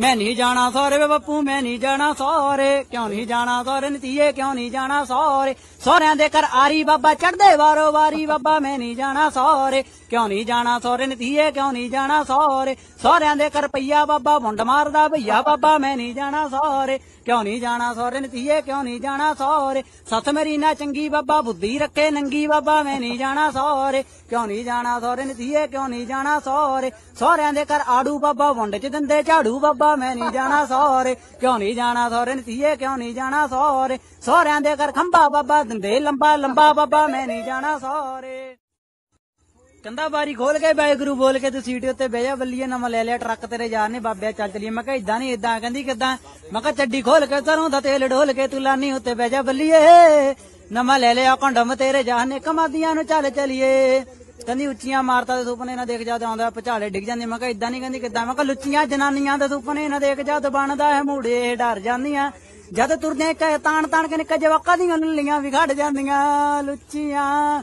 ਮੈਂ ਨਹੀਂ ਜਾਣਾ ਸਾਰੇ ਬੱਪੂ ਮੈਂ ਨਹੀਂ ਜਾਣਾ ਸਾਰੇ ਕਿਉਂ ਨਹੀਂ ਜਾਣਾ ਸਾਰੇ ਨਤੀਏ ਕਿਉਂ ਨਹੀਂ ਜਾਣਾ ਸਾਰੇ ਸੋਹਰਿਆਂ ਦੇ ਘਰ ਆਰੀ ਬਾਬਾ ਚੜਦੇ ਵਾਰੋ ਵਾਰੀ ਬਾਬਾ ਮੈਂ ਨਹੀਂ ਜਾਣਾ ਸਾਰੇ ਕਿਉਂ ਨਹੀਂ ਜਾਣਾ ਸਾਰੇ ਨਤੀਏ ਕਿਉਂ ਨਹੀਂ ਜਾਣਾ ਸਾਰੇ ਸੋਹਰਿਆਂ ਦੇ ਘਰ ਪਈਆ ਬਾਬਾ ਮੁੰਡ ਮਾਰਦਾ ਭਈਆ ਬਾਬਾ ਮੈਂ ਨਹੀਂ ਜਾਣਾ ਸਾਰੇ ਕਿਉਂ ਨਹੀਂ ਜਾਣਾ ਸਾਰੇ ਨਤੀਏ ਕਿਉਂ ਨਹੀਂ ਜਾਣਾ ਸਾਰੇ ਸੱਤ ਮੇਰੀ ਨਾ ਚੰਗੀ ਬਾਬਾ ਬੁੱਧੀ ਰੱਖੇ ਨੰਗੀ ਬਾਬਾ ਮੈਂ ਨਹੀਂ ਜਾਣਾ ਸਾਰੇ ਕਿਉਂ ਨਹੀਂ ਜਾਣਾ ਸਾਰੇ ਨਤੀਏ ਕਿਉਂ ਨਹੀਂ ਜਾਣਾ ਸਾਰੇ ਸੋਹਰਿਆਂ ਦੇ ਘਰ ਆੜੂ ਬਾਬਾ ਵੰਡ ਚ ਦਿੰਦੇ ਝਾੜੂ ਬਾਬਾ ਮੈਂ ਨਹੀਂ ਜਾਣਾ ਸੋਰੇ ਕਿਉਂ ਨਹੀਂ ਜਾਣਾ ਸੋਰੇ ਨਤੀਏ ਕਿਉਂ ਨਹੀਂ ਜਾਣਾ ਸੋਰੇ ਸੋਹਰਿਆਂ ਦੇ ਘਰ ਖੰਭਾ ਬਾਬਾ ਦੰਦੇ ਲੰਬਾ ਲੰਬਾ ਬਾਬਾ ਮੈਂ ਨਹੀਂ ਜਾਣਾ ਸੋਰੇ ਕੰਦਾ ਬਾਰੀ ਖੋਲ ਕੇ ਗੁਰੂ ਬੋਲ ਕੇ ਤੂੰ ਸੀਟ ਉੱਤੇ ਬਹਿ ਜਾ ਬੱਲੀਏ ਨਵਾਂ ਲੈ ਲਿਆ ਟਰੱਕ ਤੇਰੇ ਯਾਰ ਨੇ ਬਾਬਿਆ ਚੱਲ ਚਲੀਏ ਮੈਂ ਕਿਹਾ ਇਦਾਂ ਨਹੀਂ ਇਦਾਂ ਕਹਿੰਦੀ ਕਿਦਾਂ ਮੈਂ ਕਿਹਾ ਚੱਡੀ ਖੋਲ ਕੇ ਸਰੋਂ ਦਾ ਤੇਲ ਢੋਲ ਕੇ ਤੂੰ ਲਾਨੀ ਉੱਤੇ ਬਹਿ ਜਾ ਬੱਲੀਏ ਨਵਾਂ ਲੈ ਲਿਆ ਕੰਡਮ ਤੇਰੇ ਯਾਰ ਨੇ ਕਮਾਦੀਆਂ ਨੂੰ ਚੱਲ ਚਲੀਏ ਕਹਿੰਦੀ ਉੱਚੀਆਂ ਮਾਰਤਾ ਦੇ ਸੁਪਨੇ ਨਾ ਦੇਖ ਜਾ ਆਉਂਦਾ ਪਛਾੜੇ ਡਿੱਗ ਜਾਂਦੇ ਮੈਂ ਕਿਹਾ ਇਦਾਂ ਨਹੀਂ ਕਹਿੰਦੀ ਕਿਦਾਂ ਮੈਂ ਕਿਹਾ ਲੁੱਚੀਆਂ ਜਨਾਨੀਆਂ ਦੇ ਸੁਪਨੇ ਨਾ ਦੇਖ ਜਾ ਬਣਦਾ ਹੈ ਮੂੜੇ ਡਰ ਜਾਂਦੀਆਂ ਜਦ ਤੁਰਦੇ ਕਹੇ ਤਾਣ ਤਾਣ ਕੇ ਨਿੱਕਾ ਜਵਾਕਾਂ ਦੀਆਂ ਲੁੱਲੀਆਂ ਵਿਗੜ ਜਾਂਦੀਆਂ ਲੁੱਚੀਆਂ